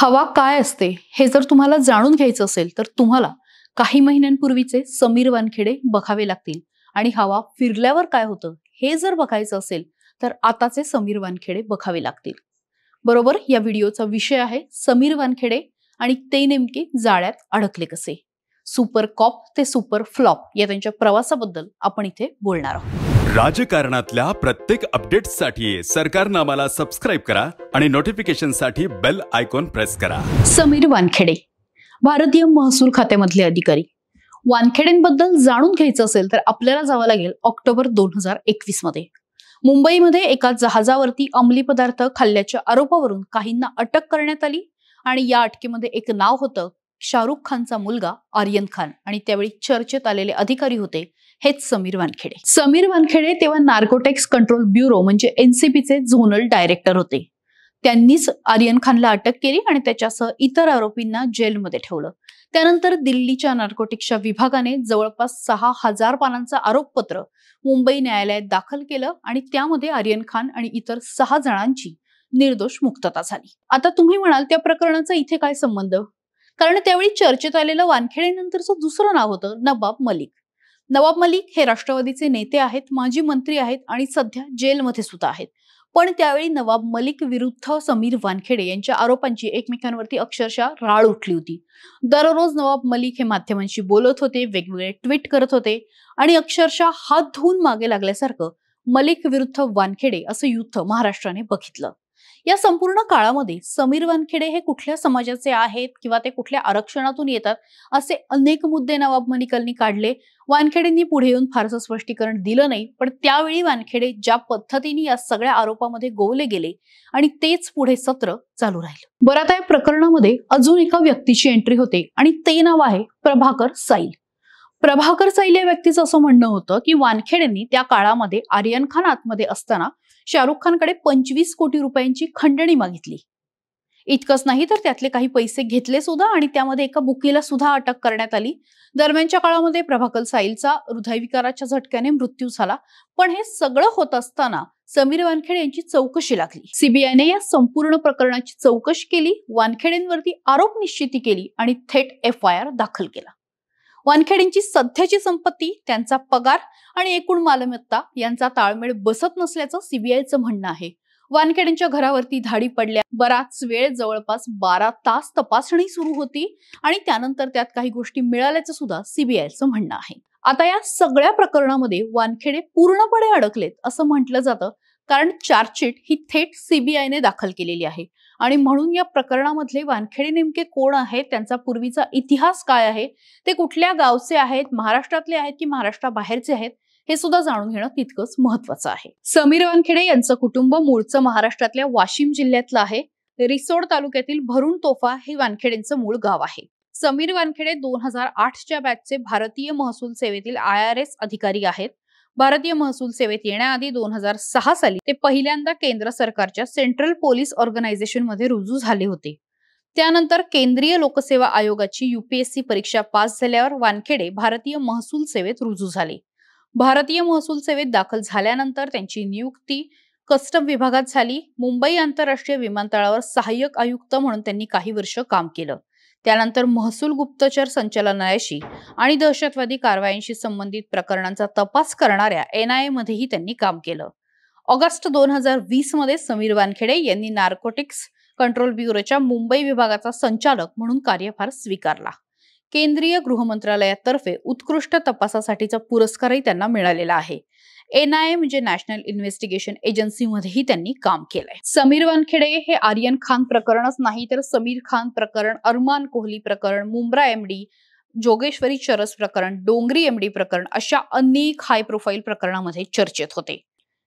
हवा काय असते हे जर तुम्हाला जाणून घ्यायचं असेल तर तुम्हाला काही महिन्यांपूर्वीचे समीर वानखेडे बघावे लागतील आणि हवा फिरल्यावर काय होतं हे जर बघायचं असेल तर आताचे समीर वानखेडे बघावे लागतील बरोबर या व्हिडिओचा विषय आहे समीर वानखेडे आणि ते नेमके जाळ्यात अडकले कसे सुपर कॉप ते सुपर फ्लॉप या त्यांच्या प्रवासाबद्दल आपण इथे बोलणार आहोत राजकारणातल्या प्रत्येक अपडेट्ससाठी सरकारनं आम्हाला सबस्क्राईब करा आणि नोटिफिकेशन साठी बेल आयकॉन प्रेस करा समीर वानखेडे भारतीय महसूल खात्यामधले अधिकारी वानखेडेंबद्दल जाणून घ्यायचं असेल तर आपल्याला जावं लागेल ऑक्टोबर दोन हजार एकवीस मध्ये मुंबईमध्ये एका जहाजावरती अंमली पदार्थ खाल्ल्याच्या आरोपावरून काहींना अटक करण्यात आली आणि या अटकेमध्ये एक नाव होतं शाहरुख खानचा मुलगा आर्यन खान आणि त्यावेळी चर्चेत आलेले अधिकारी होते हेच समीर वानखेडे समीर वानखेडे तेव्हा नार्कोटेक्स कंट्रोल ब्युरो म्हणजे एनसीबीचे झोनल डायरेक्टर होते त्यांनीच आर्यन खानला अटक केली आणि त्याच्यासह इतर आरोपींना जेलमध्ये ठेवलं त्यानंतर दिल्लीच्या नार्कोटिक्सच्या विभागाने जवळपास सहा हजार पानांचं आरोपपत्र मुंबई न्यायालयात दाखल केलं आणि त्यामध्ये आर्यन खान आणि इतर सहा जणांची निर्दोष मुक्तता झाली आता तुम्ही म्हणाल त्या प्रकरणाचा इथे काय संबंध कारण त्यावेळी चर्चेत आलेलं वानखेडे नंतरचं दुसरं नाव होतं नबाब मलिक नवाब मलिक हे राष्ट्रवादीचे नेते आहेत माजी मंत्री आहेत आणि सध्या जेलमध्ये सुद्धा आहेत पण त्यावेळी नवाब मलिक विरुद्ध समीर वानखेडे यांच्या आरोपांची एकमेकांवरती अक्षरशः राळ उठली होती दररोज नवाब मलिक हे माध्यमांशी बोलत होते वेगवेगळे ट्विट करत होते आणि अक्षरशः हात धुवून मागे लागल्यासारखं मलिक विरुद्ध वानखेडे असं युद्ध महाराष्ट्राने बघितलं या संपूर्ण काळामध्ये समीर वानखेडे हे कुठल्या समाजाचे आहेत किंवा ते कुठल्या आरक्षणातून येतात असे अनेक मुद्दे नवाब मलिकलनी काढले वानखेडेंनी पुढे येऊन फारसं स्पष्टीकरण दिलं नाही पण त्यावेळी वानखेडे ज्या पद्धतीने या सगळ्या आरोपामध्ये गोवले गेले आणि तेच पुढे सत्र चालू राहिलं बरं या प्रकरणामध्ये अजून एका व्यक्तीची एंट्री होते आणि ते नाव आहे प्रभाकर साईल प्रभाकर सैल या व्यक्तीचं असं म्हणणं होतं की वानखेडेंनी त्या काळामध्ये आर्यन खान आतमध्ये असताना शाहरुख खानकडे पंचवीस कोटी रुपयांची खंडणी मागितली इतकंच नाही तर त्यातले काही पैसे घेतले सुद्धा आणि त्यामध्ये एका बुकीला सुद्धा अटक करण्यात आली दरम्यानच्या काळामध्ये प्रभाकर साईलचा हृदयविकाराच्या झटक्याने मृत्यू झाला पण हे सगळं होत असताना समीर वानखेडे यांची चौकशी लागली सीबीआयने या संपूर्ण प्रकरणाची चौकशी केली वानखेडेंवरती आरोप निश्चिती केली आणि थेट एफ दाखल केला वानखेडेंची सध्याची संपत्ती त्यांचा पगार आणि एकूण मालमत्ता यांचा ताळमेळ बसत नसल्याचं सीबीआयचं म्हणणं आहे वानखेडेंच्या घरावरती धाडी पडल्या बराच वेळ जवळपास बारा तास तपासणी सुरू होती आणि त्यानंतर त्यात काही गोष्टी मिळाल्याचं सुद्धा सीबीआयचं म्हणणं आहे आता या सगळ्या प्रकरणामध्ये वानखेडे पूर्णपणे अडकलेत असं म्हटलं जातं कारण चार्जशीट ही थेट सीबीआयने दाखल केलेली आहे आणि म्हणून या प्रकरणामधले वानखेडे नेमके कोण आहेत त्यांचा पूर्वीचा इतिहास काय आहे ते कुठल्या गावचे आहेत महाराष्ट्रातले आहेत की महाराष्ट्राबाहेरचे आहेत हे सुद्धा जाणून घेणं तितकंच महत्वाचं आहे समीर वानखेडे यांचं कुटुंब मूळचं महाराष्ट्रातल्या वाशिम जिल्ह्यातलं आहे रिसोड तालुक्यातील भरुण तोफा हे वानखेडेंचं मूळ गाव आहे समीर वानखेडे दोन हजार आठच्या बॅचचे भारतीय महसूल सेवेतील आय आर एस अधिकारी आहेत भारतीय महसूल सेवेत येण्याआधी दोन हजार सहा साली ते पहिल्यांदा केंद्र सरकारच्या सेंट्रल पोलीस ऑर्गनायझेशन मध्ये रुजू झाले होते त्यानंतर केंद्रीय लोकसेवा आयोगाची युपीएससी परीक्षा पास झाल्यावर वानखेडे भारतीय महसूल सेवेत रुजू झाले भारतीय महसूल सेवेत दाखल झाल्यानंतर त्यांची नियुक्ती कस्टम विभागात झाली मुंबई आंतरराष्ट्रीय विमानतळावर सहाय्यक आयुक्त म्हणून त्यांनी काही वर्ष काम केलं त्यानंतर महसूल गुप्तचर संचालनालयाशी आणि दहशतवादी कारवायांशी संबंधित प्रकरणांचा तपास करणाऱ्या एनआयए मध्येही त्यांनी काम केलं ऑगस्ट दोन हजार वीस मध्ये समीर वानखेडे यांनी नार्कोटिक्स कंट्रोल ब्युरोच्या मुंबई विभागाचा संचालक म्हणून कार्यभार स्वीकारला केंद्रीय गृहमंत्रालयातर्फे उत्कृष्ट तपासासाठीचा पुरस्कारही त्यांना मिळालेला आहे एनआयएम म्हणजे नॅशनल इन्व्हेस्टिगेशन एजन्सीमध्येही त्यांनी काम केलंय समीर वानखेडे हे आर्यन खान प्रकरणच नाही तर समीर खान प्रकरण अरमान कोहली प्रकरण मुंब्रा एमडी जोगेश्वरी चरस प्रकरण डोंगरी एमडी प्रकरण अशा अनेक हाय प्रोफाईल प्रकरणामध्ये चर्चेत होते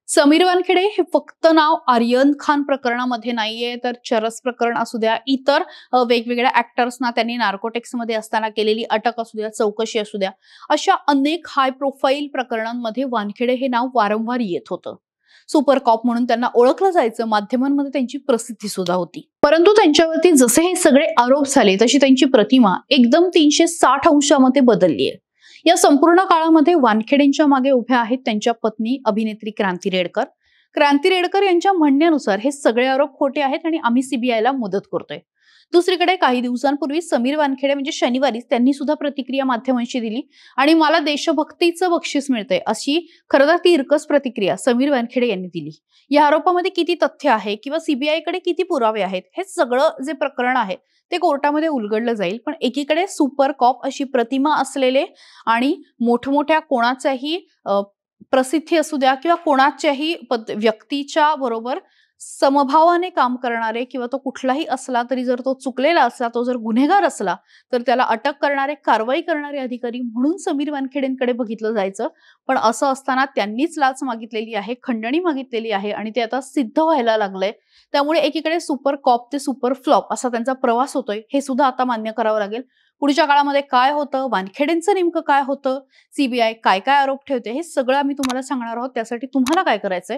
समीर वानखेडे हे फक्त नाव आर्यन खान प्रकरणामध्ये नाहीये तर चरस प्रकरण असू द्या इतर वेगवेगळ्या ऍक्टर्सना त्यांनी नार्कोटेक्समध्ये असताना केलेली अटक असू द्या चौकशी असू द्या अशा अनेक हाय प्रोफाईल प्रकरणांमध्ये वानखेडे हे नाव वारंवार येत होतं सुपर कॉप म्हणून त्यांना ओळखलं जायचं माध्यमांमध्ये त्यांची प्रसिद्धी सुद्धा होती परंतु त्यांच्यावरती जसे हे सगळे आरोप झाले तशी त्यांची प्रतिमा एकदम तीनशे साठ अंशामध्ये बदलली आहे या संपूर्ण काळामध्ये वानखेडेंच्या मागे उभ्या आहेत त्यांच्या पत्नी अभिनेत्री क्रांती रेडकर क्रांती रेडकर यांच्या म्हणण्यानुसार हे सगळे आरोप खोटे आहेत आणि आम्ही सीबीआयला मदत करतोय दुसरीकडे काही दिवसांपूर्वी समीर वानखेडे म्हणजे शनिवारीच त्यांनी सुद्धा प्रतिक्रिया माध्यमांशी दिली आणि मला देशभक्तीचं बक्षीस मिळतंय अशी खरं तर प्रतिक्रिया समीर वानखेडे यांनी दिली या आरोपामध्ये किती तथ्य आहे किंवा सीबीआयकडे किती पुरावे आहेत हे सगळं जे प्रकरण आहे ते कोर्टामध्ये उलगडलं जाईल पण एकीकडे सुपर कॉप अशी प्रतिमा असलेले आणि मोठमोठ्या कोणाचाही प्रसिद्धी असू द्या किंवा कोणाच्याही व्यक्तीच्या बरोबर समभावाने काम करणारे किंवा तो कुठलाही असला तरी जर तो चुकलेला असला तो जर गुन्हेगार असला तर त्याला अटक करणारे कारवाई करणारे अधिकारी म्हणून समीर वानखेडेंकडे बघितलं जायचं पण असं असताना त्यांनीच लाच मागितलेली आहे खंडणी मागितलेली आहे आणि ते आता सिद्ध व्हायला लागलंय त्यामुळे एकीकडे सुपर कॉप ते सुपर फ्लॉप असा त्यांचा प्रवास होतोय हे सुद्धा आता मान्य करावं लागेल पुढच्या काळामध्ये काय होतं वानखेडेंचं नेमकं काय होतं सीबीआय काय काय आरोप ठेवते हे सगळं आम्ही तुम्हाला सांगणार आहोत त्यासाठी तुम्हाला काय करायचंय